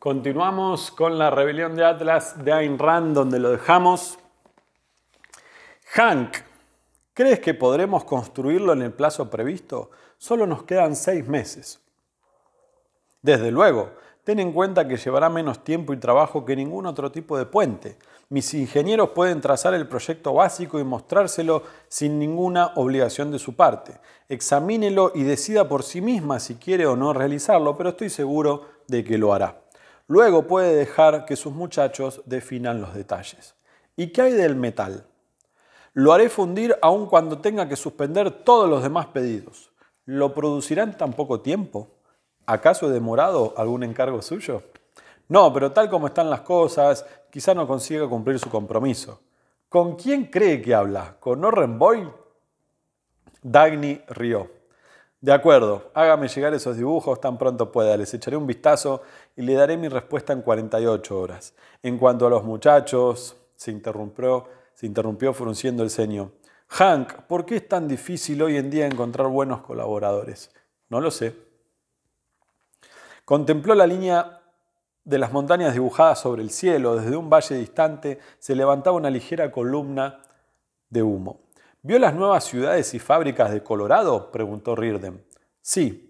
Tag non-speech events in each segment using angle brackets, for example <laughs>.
Continuamos con la rebelión de Atlas de Ayn Rand, donde lo dejamos. Hank, ¿crees que podremos construirlo en el plazo previsto? Solo nos quedan seis meses. Desde luego, ten en cuenta que llevará menos tiempo y trabajo que ningún otro tipo de puente. Mis ingenieros pueden trazar el proyecto básico y mostrárselo sin ninguna obligación de su parte. Examínelo y decida por sí misma si quiere o no realizarlo, pero estoy seguro de que lo hará. Luego puede dejar que sus muchachos definan los detalles. ¿Y qué hay del metal? Lo haré fundir aun cuando tenga que suspender todos los demás pedidos. ¿Lo producirán tan poco tiempo? ¿Acaso he demorado algún encargo suyo? No, pero tal como están las cosas, quizá no consiga cumplir su compromiso. ¿Con quién cree que habla? ¿Con Orren Boyle? Dagny rió. De acuerdo, hágame llegar esos dibujos tan pronto pueda, les echaré un vistazo y le daré mi respuesta en 48 horas. En cuanto a los muchachos, se interrumpió, se interrumpió frunciendo el ceño. Hank, ¿por qué es tan difícil hoy en día encontrar buenos colaboradores? No lo sé. Contempló la línea de las montañas dibujadas sobre el cielo. Desde un valle distante se levantaba una ligera columna de humo. ¿Vio las nuevas ciudades y fábricas de Colorado? preguntó Rirden. Sí.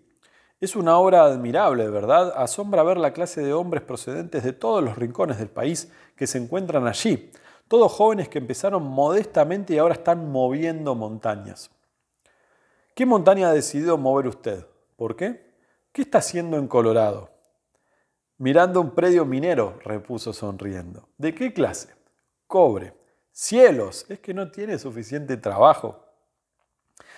Es una obra admirable, de ¿verdad? Asombra ver la clase de hombres procedentes de todos los rincones del país que se encuentran allí, todos jóvenes que empezaron modestamente y ahora están moviendo montañas. ¿Qué montaña ha decidido mover usted? ¿Por qué? ¿Qué está haciendo en Colorado? Mirando un predio minero, repuso sonriendo. ¿De qué clase? Cobre. Cielos, es que no tiene suficiente trabajo.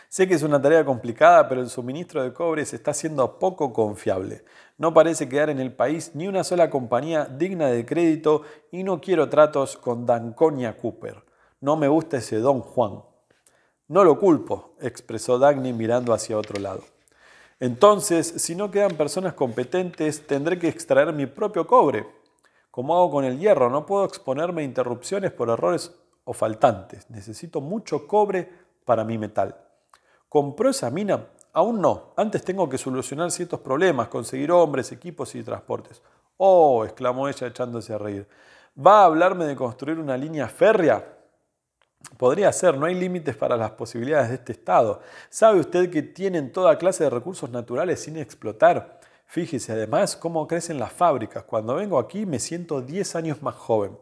Sé que es una tarea complicada, pero el suministro de cobre se está haciendo poco confiable. No parece quedar en el país ni una sola compañía digna de crédito y no quiero tratos con Danconia Cooper. No me gusta ese don Juan. No lo culpo, expresó Dagny mirando hacia otro lado. Entonces, si no quedan personas competentes, tendré que extraer mi propio cobre. Como hago con el hierro, no puedo exponerme a interrupciones por errores o faltantes. Necesito mucho cobre para mi metal. ¿Compró esa mina? Aún no. Antes tengo que solucionar ciertos problemas, conseguir hombres, equipos y transportes. Oh, exclamó ella echándose a reír. ¿Va a hablarme de construir una línea férrea? Podría ser, no hay límites para las posibilidades de este Estado. ¿Sabe usted que tienen toda clase de recursos naturales sin explotar? Fíjese además cómo crecen las fábricas. Cuando vengo aquí me siento 10 años más joven.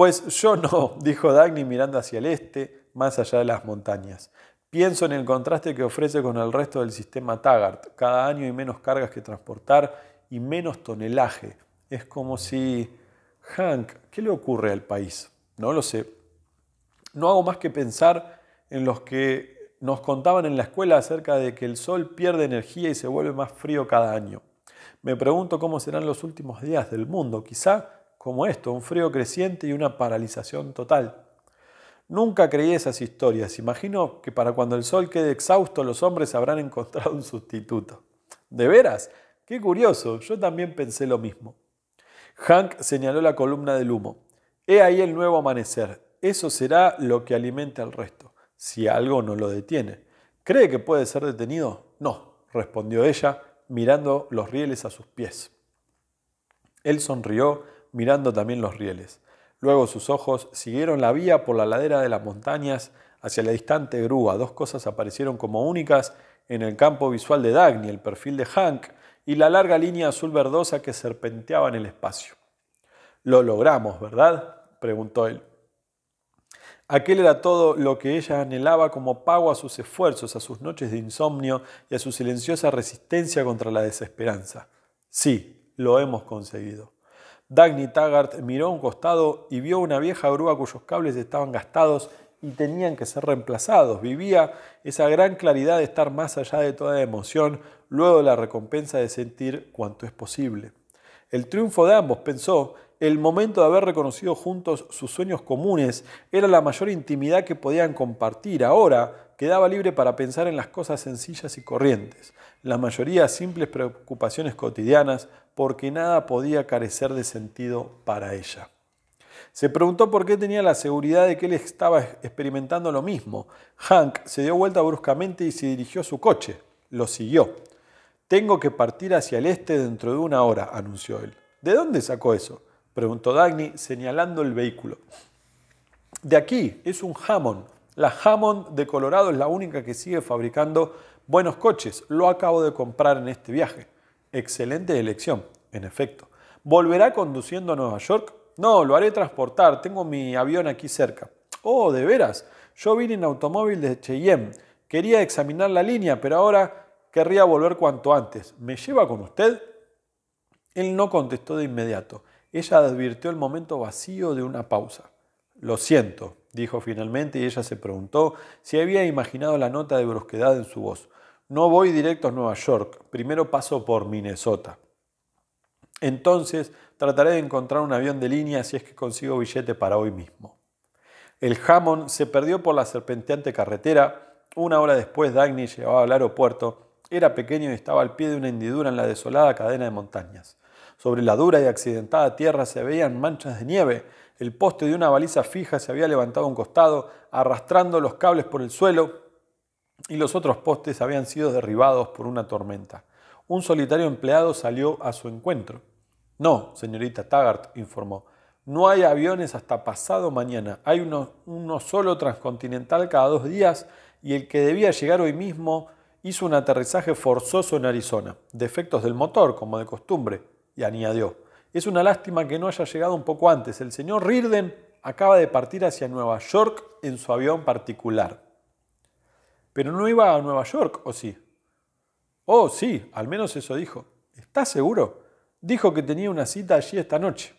Pues yo no, <laughs> dijo Dagny mirando hacia el este, más allá de las montañas. Pienso en el contraste que ofrece con el resto del sistema Taggart. Cada año hay menos cargas que transportar y menos tonelaje. Es como si... Hank, ¿qué le ocurre al país? No lo sé. No hago más que pensar en los que nos contaban en la escuela acerca de que el sol pierde energía y se vuelve más frío cada año. Me pregunto cómo serán los últimos días del mundo. Quizá como esto, un frío creciente y una paralización total. Nunca creí esas historias. Imagino que para cuando el sol quede exhausto los hombres habrán encontrado un sustituto. ¿De veras? Qué curioso. Yo también pensé lo mismo. Hank señaló la columna del humo. He ahí el nuevo amanecer. Eso será lo que alimente al resto, si algo no lo detiene. ¿Cree que puede ser detenido? No, respondió ella, mirando los rieles a sus pies. Él sonrió mirando también los rieles. Luego sus ojos siguieron la vía por la ladera de las montañas hacia la distante grúa. Dos cosas aparecieron como únicas en el campo visual de Dagny, el perfil de Hank y la larga línea azul verdosa que serpenteaba en el espacio. Lo logramos, ¿verdad? preguntó él. Aquel era todo lo que ella anhelaba como pago a sus esfuerzos, a sus noches de insomnio y a su silenciosa resistencia contra la desesperanza. Sí, lo hemos conseguido. Dagny Taggart miró a un costado y vio una vieja grúa cuyos cables estaban gastados y tenían que ser reemplazados. Vivía esa gran claridad de estar más allá de toda emoción, luego de la recompensa de sentir cuanto es posible. El triunfo de ambos, pensó, el momento de haber reconocido juntos sus sueños comunes era la mayor intimidad que podían compartir. Ahora quedaba libre para pensar en las cosas sencillas y corrientes, la mayoría simples preocupaciones cotidianas, porque nada podía carecer de sentido para ella. Se preguntó por qué tenía la seguridad de que él estaba experimentando lo mismo. Hank se dio vuelta bruscamente y se dirigió a su coche. Lo siguió. Tengo que partir hacia el este dentro de una hora, anunció él. ¿De dónde sacó eso? preguntó Dagny, señalando el vehículo. De aquí es un Hammond. La Hammond de Colorado es la única que sigue fabricando buenos coches. Lo acabo de comprar en este viaje. Excelente elección, en efecto. ¿Volverá conduciendo a Nueva York? No, lo haré transportar. Tengo mi avión aquí cerca. Oh, de veras. Yo vine en automóvil de Cheyenne. Quería examinar la línea, pero ahora querría volver cuanto antes. ¿Me lleva con usted? Él no contestó de inmediato. Ella advirtió el momento vacío de una pausa. Lo siento, dijo finalmente y ella se preguntó si había imaginado la nota de brusquedad en su voz. No voy directo a Nueva York, primero paso por Minnesota. Entonces trataré de encontrar un avión de línea si es que consigo billete para hoy mismo. El Hammond se perdió por la serpenteante carretera. Una hora después Dagny llegaba al aeropuerto. Era pequeño y estaba al pie de una hendidura en la desolada cadena de montañas. Sobre la dura y accidentada tierra se veían manchas de nieve. El poste de una baliza fija se había levantado a un costado, arrastrando los cables por el suelo, y los otros postes habían sido derribados por una tormenta. Un solitario empleado salió a su encuentro. No, señorita Taggart, informó. No hay aviones hasta pasado mañana. Hay uno, uno, solo transcontinental cada dos días y el que debía llegar hoy mismo hizo un aterrizaje forzoso en Arizona. Defectos del motor, como de costumbre y añadió, es una lástima que no haya llegado un poco antes. El señor Rirden acaba de partir hacia Nueva York en su avión particular. Pero no iba a Nueva York, ¿o sí? Oh, sí, al menos eso dijo. ¿Estás seguro? Dijo que tenía una cita allí esta noche.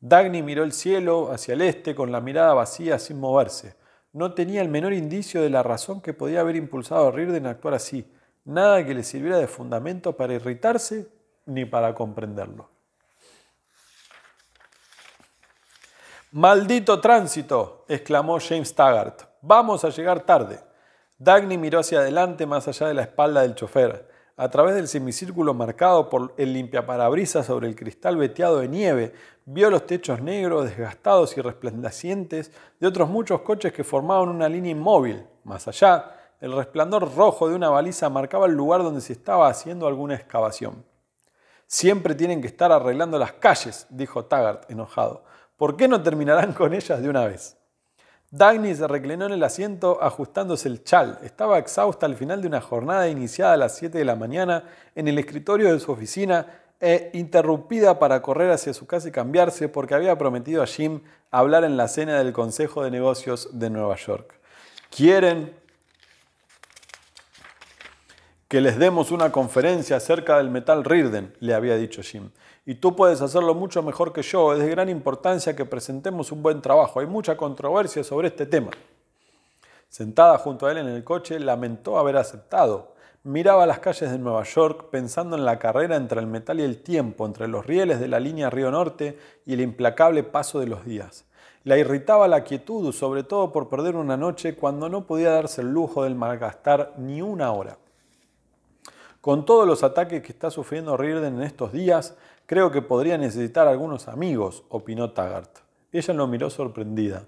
Dagny miró el cielo hacia el este con la mirada vacía sin moverse. No tenía el menor indicio de la razón que podía haber impulsado a Rirden a actuar así. Nada que le sirviera de fundamento para irritarse ni para comprenderlo. Maldito tránsito, exclamó James Taggart. Vamos a llegar tarde. Dagny miró hacia adelante más allá de la espalda del chofer. A través del semicírculo marcado por el limpiaparabrisas sobre el cristal veteado de nieve, vio los techos negros, desgastados y resplandecientes de otros muchos coches que formaban una línea inmóvil. Más allá, el resplandor rojo de una baliza marcaba el lugar donde se estaba haciendo alguna excavación. Siempre tienen que estar arreglando las calles, dijo Taggart enojado. ¿Por qué no terminarán con ellas de una vez? Dagny se reclinó en el asiento ajustándose el chal. Estaba exhausta al final de una jornada iniciada a las 7 de la mañana en el escritorio de su oficina e interrumpida para correr hacia su casa y cambiarse porque había prometido a Jim hablar en la cena del Consejo de Negocios de Nueva York. Quieren que les demos una conferencia acerca del metal Rirden, le había dicho Jim. Y tú puedes hacerlo mucho mejor que yo, es de gran importancia que presentemos un buen trabajo. Hay mucha controversia sobre este tema. Sentada junto a él en el coche, lamentó haber aceptado. Miraba las calles de Nueva York pensando en la carrera entre el metal y el tiempo, entre los rieles de la línea Río Norte y el implacable paso de los días. La irritaba la quietud, sobre todo por perder una noche cuando no podía darse el lujo de malgastar ni una hora. Con todos los ataques que está sufriendo Rirden en estos días, creo que podría necesitar algunos amigos, opinó Taggart. Ella lo miró sorprendida.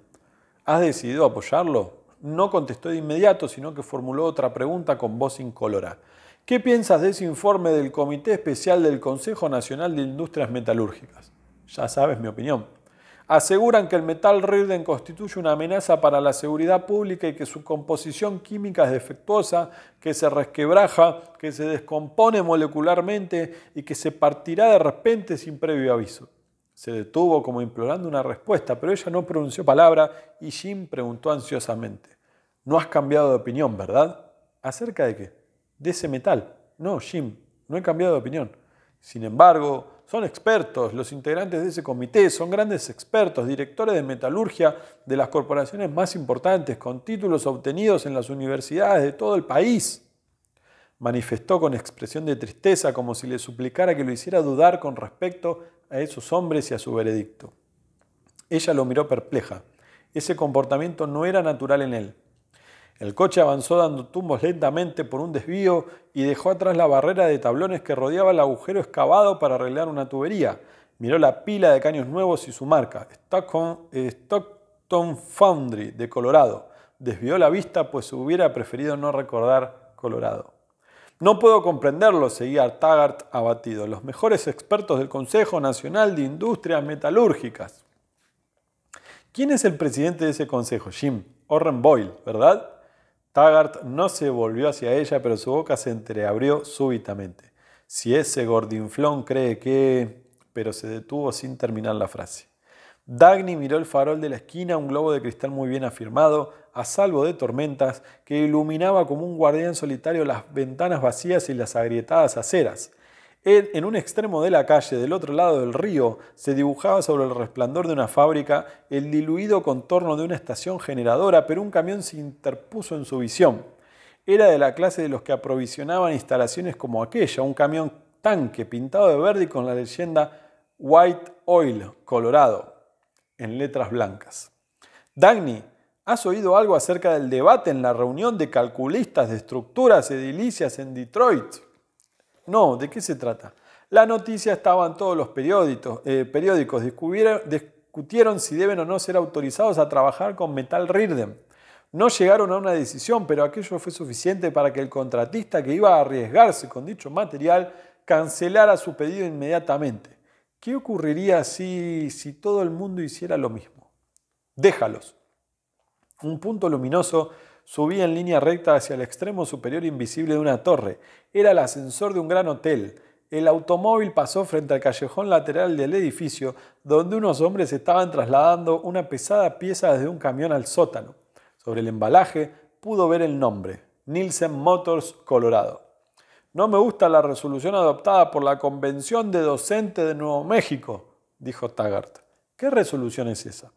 ¿Has decidido apoyarlo? No contestó de inmediato, sino que formuló otra pregunta con voz incolora. ¿Qué piensas de ese informe del Comité Especial del Consejo Nacional de Industrias Metalúrgicas? Ya sabes mi opinión aseguran que el metal riden constituye una amenaza para la seguridad pública y que su composición química es defectuosa, que se resquebraja, que se descompone molecularmente y que se partirá de repente sin previo aviso. Se detuvo como implorando una respuesta, pero ella no pronunció palabra y Jim preguntó ansiosamente, ¿no has cambiado de opinión, verdad? ¿Acerca de qué? De ese metal. No, Jim, no he cambiado de opinión. Sin embargo, son expertos, los integrantes de ese comité son grandes expertos, directores de metalurgia de las corporaciones más importantes, con títulos obtenidos en las universidades de todo el país. Manifestó con expresión de tristeza como si le suplicara que lo hiciera dudar con respecto a esos hombres y a su veredicto. Ella lo miró perpleja. Ese comportamiento no era natural en él. El coche avanzó dando tumbos lentamente por un desvío y dejó atrás la barrera de tablones que rodeaba el agujero excavado para arreglar una tubería. Miró la pila de caños nuevos y su marca, eh, Stockton Foundry de Colorado. Desvió la vista pues hubiera preferido no recordar Colorado. No puedo comprenderlo, seguía Taggart abatido. Los mejores expertos del Consejo Nacional de Industrias Metalúrgicas. ¿Quién es el presidente de ese consejo? Jim Orren Boyle, ¿verdad? Taggart no se volvió hacia ella, pero su boca se entreabrió súbitamente. Si ese gordinflón cree que... pero se detuvo sin terminar la frase. Dagny miró el farol de la esquina, un globo de cristal muy bien afirmado, a salvo de tormentas, que iluminaba como un guardián solitario las ventanas vacías y las agrietadas aceras. En un extremo de la calle, del otro lado del río, se dibujaba sobre el resplandor de una fábrica el diluido contorno de una estación generadora, pero un camión se interpuso en su visión. Era de la clase de los que aprovisionaban instalaciones como aquella, un camión tanque pintado de verde y con la leyenda White Oil, Colorado, en letras blancas. Dagny, ¿has oído algo acerca del debate en la reunión de calculistas de estructuras edilicias en Detroit? No, ¿de qué se trata? La noticia estaba en todos los eh, periódicos. periódicos. discutieron si deben o no ser autorizados a trabajar con metal Rirden. No llegaron a una decisión, pero aquello fue suficiente para que el contratista que iba a arriesgarse con dicho material cancelara su pedido inmediatamente. ¿Qué ocurriría si, si todo el mundo hiciera lo mismo? Déjalos. Un punto luminoso subía en línea recta hacia el extremo superior invisible de una torre. Era el ascensor de un gran hotel. El automóvil pasó frente al callejón lateral del edificio, donde unos hombres estaban trasladando una pesada pieza desde un camión al sótano. Sobre el embalaje pudo ver el nombre, Nielsen Motors, Colorado. No me gusta la resolución adoptada por la Convención de Docentes de Nuevo México, dijo Taggart. ¿Qué resolución es esa?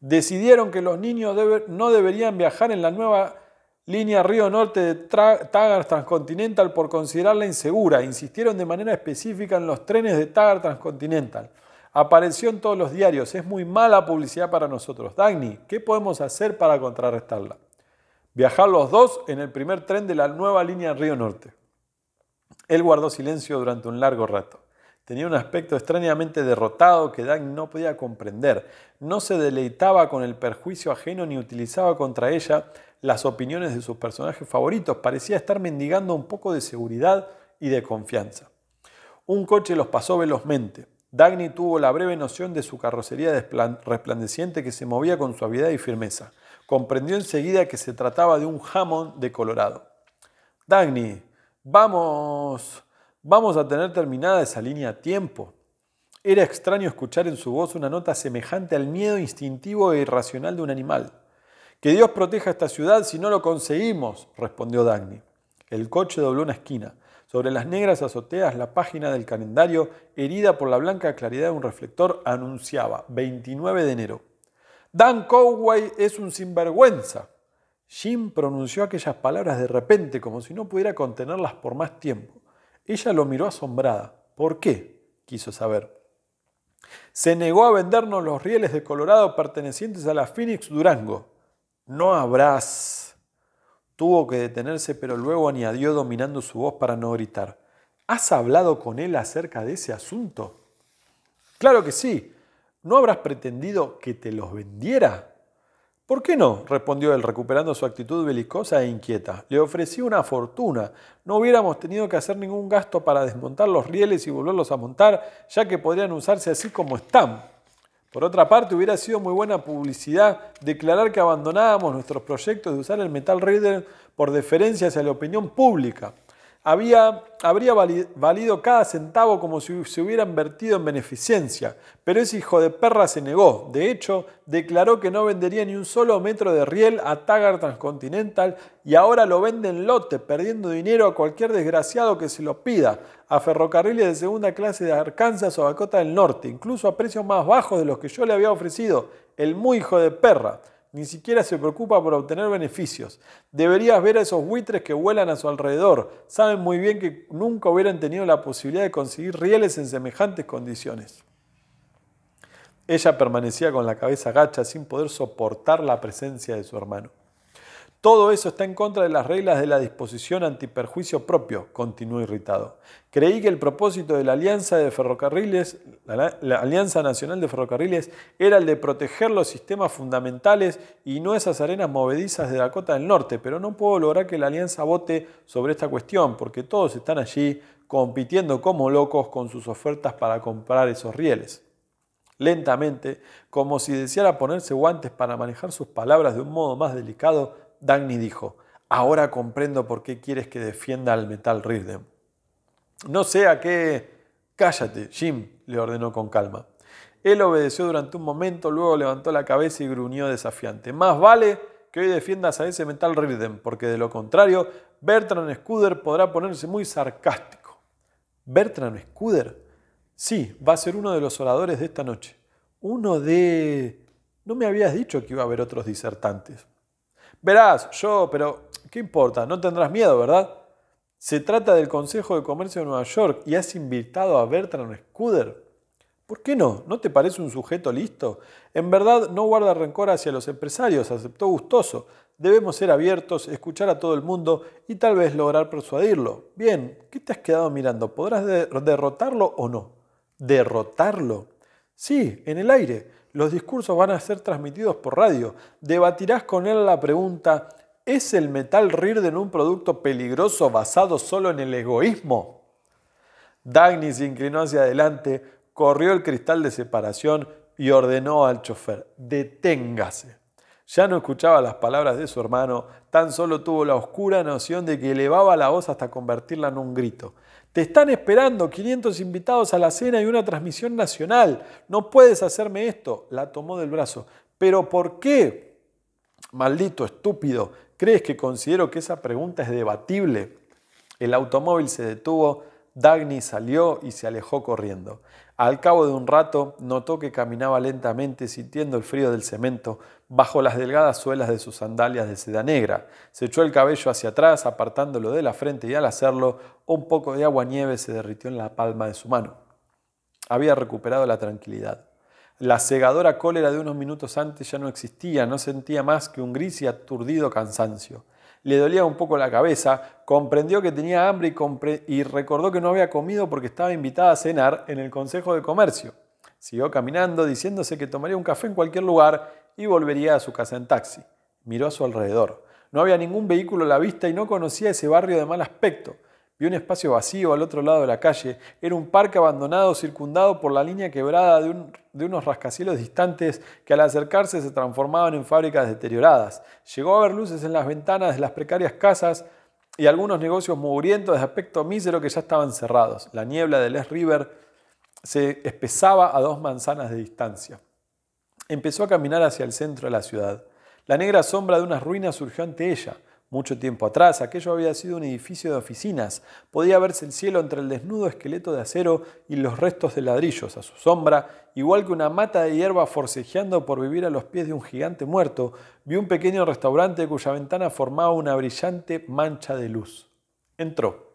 decidieron que los niños no deberían viajar en la nueva línea Río Norte de Tagar Transcontinental por considerarla insegura. Insistieron de manera específica en los trenes de Tagar Transcontinental. Apareció en todos los diarios. Es muy mala publicidad para nosotros. Dagny, ¿qué podemos hacer para contrarrestarla? Viajar los dos en el primer tren de la nueva línea Río Norte. Él guardó silencio durante un largo rato. Tenía un aspecto extrañamente derrotado que Dagny no podía comprender. No se deleitaba con el perjuicio ajeno ni utilizaba contra ella las opiniones de sus personajes favoritos. Parecía estar mendigando un poco de seguridad y de confianza. Un coche los pasó velozmente. Dagny tuvo la breve noción de su carrocería resplandeciente que se movía con suavidad y firmeza. Comprendió enseguida que se trataba de un jamón de Colorado. Dagny, vamos, Vamos a tener terminada esa línea a tiempo. Era extraño escuchar en su voz una nota semejante al miedo instintivo e irracional de un animal. Que Dios proteja esta ciudad si no lo conseguimos, respondió Dagny. El coche dobló una esquina. Sobre las negras azoteas, la página del calendario, herida por la blanca claridad de un reflector, anunciaba 29 de enero. Dan Cowway es un sinvergüenza. Jim pronunció aquellas palabras de repente, como si no pudiera contenerlas por más tiempo. Ella lo miró asombrada. ¿Por qué? quiso saber. Se negó a vendernos los rieles de Colorado pertenecientes a la Phoenix Durango. No habrás. Tuvo que detenerse, pero luego añadió dominando su voz para no gritar. ¿Has hablado con él acerca de ese asunto? Claro que sí. ¿No habrás pretendido que te los vendiera? ¿Por qué no? respondió él, recuperando su actitud belicosa e inquieta. Le ofrecí una fortuna. No hubiéramos tenido que hacer ningún gasto para desmontar los rieles y volverlos a montar, ya que podrían usarse así como están. Por otra parte, hubiera sido muy buena publicidad declarar que abandonábamos nuestros proyectos de usar el metal reader por deferencia hacia la opinión pública había, habría valido cada centavo como si se hubiera invertido en beneficencia, pero ese hijo de perra se negó. De hecho, declaró que no vendería ni un solo metro de riel a Tagar Transcontinental y ahora lo vende en lote, perdiendo dinero a cualquier desgraciado que se lo pida, a ferrocarriles de segunda clase de Arkansas o Dakota del Norte, incluso a precios más bajos de los que yo le había ofrecido. El muy hijo de perra ni siquiera se preocupa por obtener beneficios. Deberías ver a esos buitres que vuelan a su alrededor. Saben muy bien que nunca hubieran tenido la posibilidad de conseguir rieles en semejantes condiciones. Ella permanecía con la cabeza gacha sin poder soportar la presencia de su hermano. Todo eso está en contra de las reglas de la disposición antiperjuicio propio, continuó irritado. Creí que el propósito de la Alianza de Ferrocarriles, la, Alianza Nacional de Ferrocarriles, era el de proteger los sistemas fundamentales y no esas arenas movedizas de Dakota del Norte, pero no puedo lograr que la Alianza vote sobre esta cuestión, porque todos están allí compitiendo como locos con sus ofertas para comprar esos rieles lentamente, como si deseara ponerse guantes para manejar sus palabras de un modo más delicado, Dagny dijo, ahora comprendo por qué quieres que defienda al Metal Rhythm. No sé a qué... Cállate, Jim, le ordenó con calma. Él obedeció durante un momento, luego levantó la cabeza y gruñó desafiante. Más vale que hoy defiendas a ese Metal Rhythm, porque de lo contrario, Bertrand Scudder podrá ponerse muy sarcástico. ¿Bertrand Scudder? Sí, va a ser uno de los oradores de esta noche. Uno de... No me habías dicho que iba a haber otros disertantes. Verás, yo, pero ¿qué importa? No tendrás miedo, ¿verdad? Se trata del Consejo de Comercio de Nueva York y has invitado a Bertrand Scuder. ¿Por qué no? ¿No te parece un sujeto listo? En verdad no guarda rencor hacia los empresarios, aceptó gustoso. Debemos ser abiertos, escuchar a todo el mundo y tal vez lograr persuadirlo. Bien, ¿qué te has quedado mirando? ¿Podrás derrotarlo o no? ¿Derrotarlo? Sí, en el aire. Los discursos van a ser transmitidos por radio. Debatirás con él la pregunta, ¿es el metal Reardon un producto peligroso basado solo en el egoísmo? Dagny se inclinó hacia adelante, corrió el cristal de separación y ordenó al chofer, deténgase. Ya no escuchaba las palabras de su hermano, tan solo tuvo la oscura noción de que elevaba la voz hasta convertirla en un grito. Te están esperando 500 invitados a la cena y una transmisión nacional. No puedes hacerme esto. La tomó del brazo. Pero ¿por qué? Maldito estúpido. ¿Crees que considero que esa pregunta es debatible? El automóvil se detuvo, Dagny salió y se alejó corriendo. Al cabo de un rato notó que caminaba lentamente sintiendo el frío del cemento bajo las delgadas suelas de sus sandalias de seda negra. Se echó el cabello hacia atrás apartándolo de la frente y al hacerlo un poco de agua nieve se derritió en la palma de su mano. Había recuperado la tranquilidad. La cegadora cólera de unos minutos antes ya no existía, no sentía más que un gris y aturdido cansancio le dolía un poco la cabeza, comprendió que tenía hambre y, recordó que no había comido porque estaba invitada a cenar en el Consejo de Comercio. Siguió caminando diciéndose que tomaría un café en cualquier lugar y volvería a su casa en taxi. Miró a su alrededor. No había ningún vehículo a la vista y no conocía ese barrio de mal aspecto. Vio un espacio vacío al otro lado de la calle. Era un parque abandonado circundado por la línea quebrada de, unos rascacielos distantes que al acercarse se transformaban en fábricas deterioradas. Llegó a ver luces en las ventanas de las precarias casas y algunos negocios mugrientos de aspecto mísero que ya estaban cerrados. La niebla del Les River se espesaba a dos manzanas de distancia. Empezó a caminar hacia el centro de la ciudad. La negra sombra de unas ruinas surgió ante ella. Mucho tiempo atrás, aquello había sido un edificio de oficinas. Podía verse el cielo entre el desnudo esqueleto de acero y los restos de ladrillos a su sombra, igual que una mata de hierba forcejeando por vivir a los pies de un gigante muerto. Vi un pequeño restaurante cuya ventana formaba una brillante mancha de luz. Entró.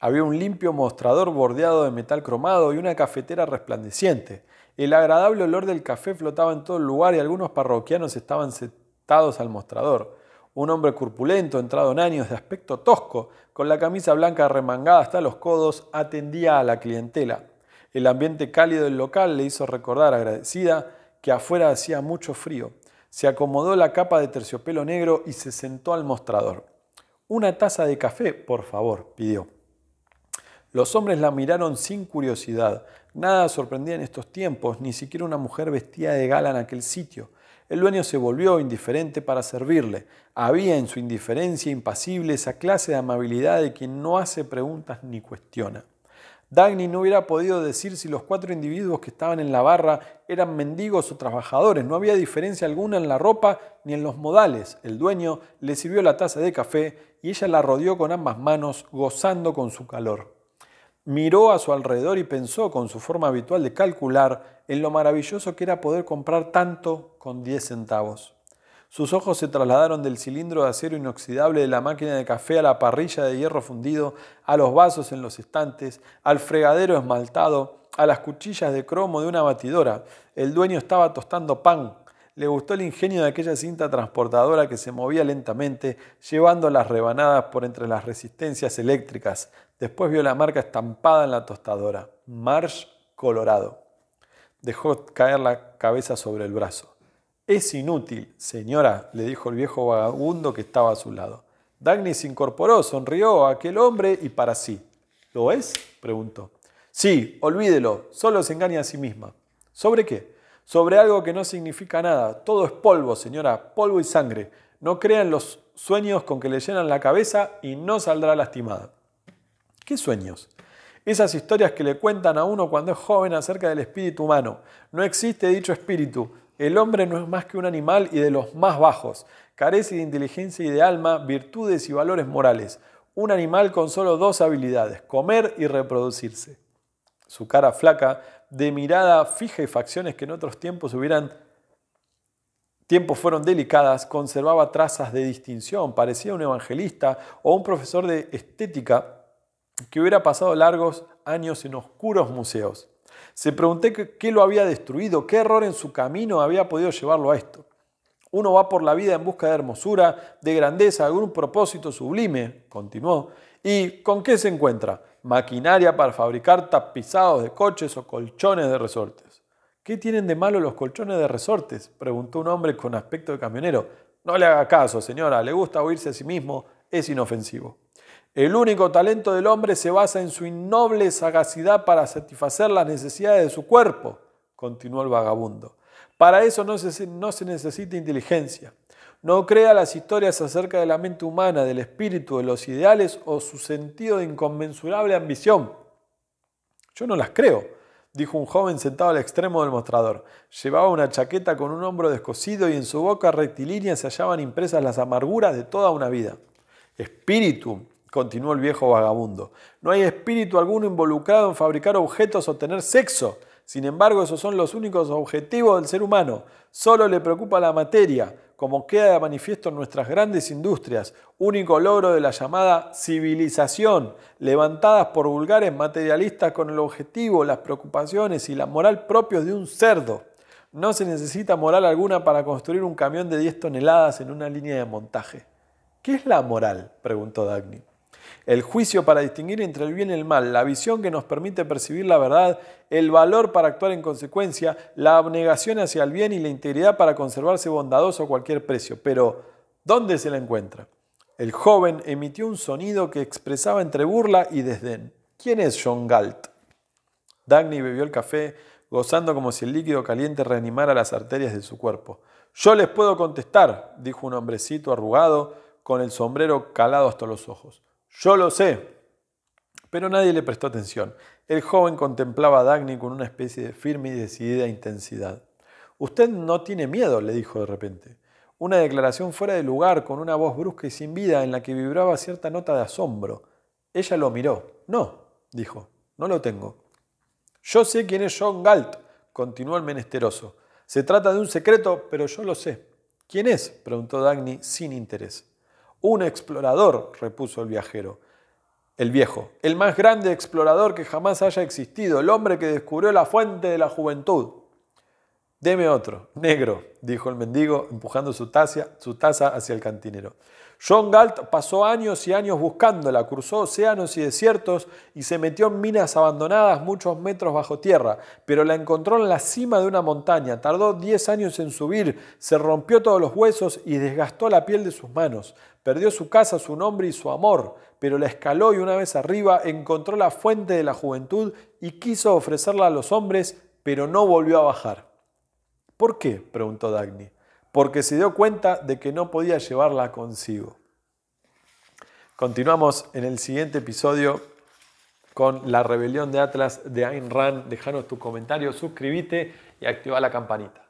Había un limpio mostrador bordeado de metal cromado y una cafetera resplandeciente. El agradable olor del café flotaba en todo el lugar y algunos parroquianos estaban sentados al mostrador un hombre corpulento, entrado en años, de aspecto tosco, con la camisa blanca remangada hasta los codos, atendía a la clientela. El ambiente cálido del local le hizo recordar agradecida que afuera hacía mucho frío. Se acomodó la capa de terciopelo negro y se sentó al mostrador. Una taza de café, por favor, pidió. Los hombres la miraron sin curiosidad. Nada sorprendía en estos tiempos, ni siquiera una mujer vestida de gala en aquel sitio. El dueño se volvió indiferente para servirle. Había en su indiferencia impasible esa clase de amabilidad de quien no hace preguntas ni cuestiona. Dagny no hubiera podido decir si los cuatro individuos que estaban en la barra eran mendigos o trabajadores. No había diferencia alguna en la ropa ni en los modales. El dueño le sirvió la taza de café y ella la rodeó con ambas manos, gozando con su calor. Miró a su alrededor y pensó, con su forma habitual de calcular, en lo maravilloso que era poder comprar tanto con 10 centavos. Sus ojos se trasladaron del cilindro de acero inoxidable de la máquina de café a la parrilla de hierro fundido, a los vasos en los estantes, al fregadero esmaltado, a las cuchillas de cromo de una batidora. El dueño estaba tostando pan. Le gustó el ingenio de aquella cinta transportadora que se movía lentamente, llevando las rebanadas por entre las resistencias eléctricas. Después vio la marca estampada en la tostadora, Marsh, Colorado dejó caer la cabeza sobre el brazo. Es inútil, señora, le dijo el viejo vagabundo que estaba a su lado. Dagny se incorporó, sonrió a aquel hombre y para sí. ¿Lo es? preguntó. Sí, olvídelo, solo se engaña a sí misma. ¿Sobre qué? Sobre algo que no significa nada. Todo es polvo, señora, polvo y sangre. No crean los sueños con que le llenan la cabeza y no saldrá lastimada. ¿Qué sueños? Esas historias que le cuentan a uno cuando es joven acerca del espíritu humano. No existe dicho espíritu. El hombre no es más que un animal y de los más bajos. Carece de inteligencia y de alma, virtudes y valores morales. Un animal con solo dos habilidades, comer y reproducirse. Su cara flaca, de mirada fija y facciones que en otros tiempos hubieran tiempos fueron delicadas, conservaba trazas de distinción, parecía un evangelista o un profesor de estética que hubiera pasado largos años en oscuros museos. Se pregunté qué lo había destruido, qué error en su camino había podido llevarlo a esto. Uno va por la vida en busca de hermosura, de grandeza, algún propósito sublime, continuó. ¿Y con qué se encuentra? Maquinaria para fabricar tapizados de coches o colchones de resortes. ¿Qué tienen de malo los colchones de resortes? preguntó un hombre con aspecto de camionero. No le haga caso, señora, le gusta oírse a sí mismo, es inofensivo. El único talento del hombre se basa en su innoble sagacidad para satisfacer las necesidades de su cuerpo, continuó el vagabundo. Para eso no se, no se necesita inteligencia. No crea las historias acerca de la mente humana, del espíritu, de los ideales o su sentido de inconmensurable ambición. Yo no las creo, dijo un joven sentado al extremo del mostrador. Llevaba una chaqueta con un hombro descosido y en su boca rectilínea se hallaban impresas las amarguras de toda una vida. Espíritu, continuó el viejo vagabundo. No hay espíritu alguno involucrado en fabricar objetos o tener sexo. Sin embargo, esos son los únicos objetivos del ser humano. Solo le preocupa la materia, como queda de manifiesto en nuestras grandes industrias, único logro de la llamada civilización, levantadas por vulgares materialistas con el objetivo, las preocupaciones y la moral propios de un cerdo. No se necesita moral alguna para construir un camión de 10 toneladas en una línea de montaje. ¿Qué es la moral? preguntó Dagny el juicio para distinguir entre el bien y el mal, la visión que nos permite percibir la verdad, el valor para actuar en consecuencia, la abnegación hacia el bien y la integridad para conservarse bondadoso a cualquier precio. Pero, ¿dónde se la encuentra? El joven emitió un sonido que expresaba entre burla y desdén. ¿Quién es John Galt? Dagny bebió el café, gozando como si el líquido caliente reanimara las arterias de su cuerpo. Yo les puedo contestar, dijo un hombrecito arrugado, con el sombrero calado hasta los ojos. Yo lo sé. Pero nadie le prestó atención. El joven contemplaba a Dagny con una especie de firme y decidida intensidad. Usted no tiene miedo, le dijo de repente. Una declaración fuera de lugar, con una voz brusca y sin vida, en la que vibraba cierta nota de asombro. Ella lo miró. No, dijo, no lo tengo. Yo sé quién es John Galt, continuó el menesteroso. Se trata de un secreto, pero yo lo sé. ¿Quién es? preguntó Dagny sin interés. Un explorador, repuso el viajero. El viejo, el más grande explorador que jamás haya existido, el hombre que descubrió la fuente de la juventud. Deme otro, negro, dijo el mendigo, empujando su, taza, su taza hacia el cantinero. John Galt pasó años y años buscándola, cruzó océanos y desiertos y se metió en minas abandonadas muchos metros bajo tierra, pero la encontró en la cima de una montaña, tardó 10 años en subir, se rompió todos los huesos y desgastó la piel de sus manos, perdió su casa, su nombre y su amor, pero la escaló y una vez arriba encontró la fuente de la juventud y quiso ofrecerla a los hombres, pero no volvió a bajar. ¿Por qué? preguntó Dagny. Porque se dio cuenta de que no podía llevarla consigo. Continuamos en el siguiente episodio con la rebelión de Atlas de Ayn Rand. Dejanos tu comentario, suscríbete y activa la campanita.